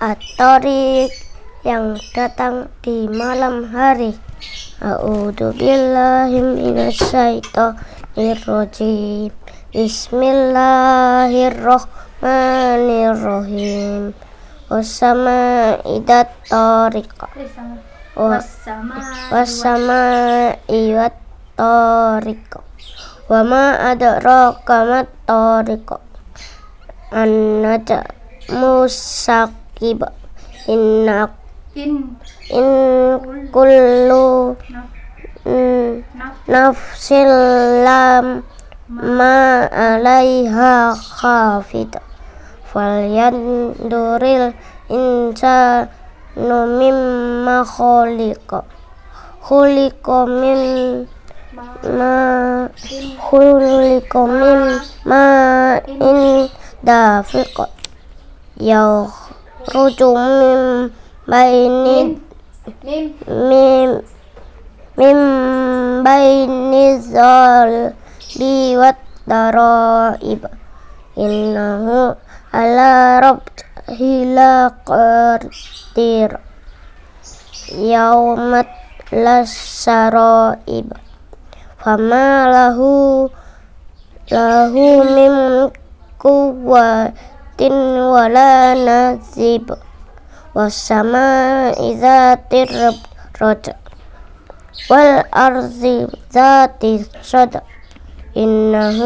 At-Tariq yang datang di malam hari. A'udzu billahi minasyaitonir rajim. Bismillahirrahmanirrahim. Wasama idat tariqa. Wasama iwat tariqa. Wama adraka mat tariq. an musak kiba inna in in kullu nafsil lam ma alaiha khafid falyanduril numim mimma khuliqa khuliqa min ma khuliqa min ma in dafiq yaw ujung mim baini mim mim mim baini zol biwat iba innahu ala rob hila mat yaumat iba fama lahu lahu mim kuwa ولا نذيب والسماء ذات الرجع والأرض ذات الصدى إنه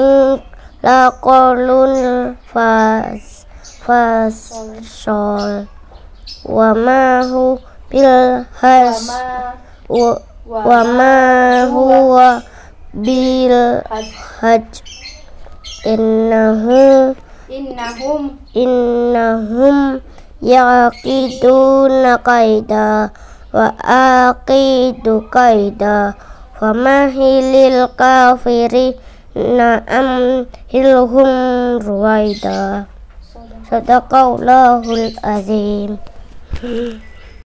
لقول فاز فاصل وما هو بالهز وما هو بالهج إنه إنهم إنهم يعقدون قيدا وأعقد كيدا فمهل الكافرين أمهلهم رويدا صدق الله العظيم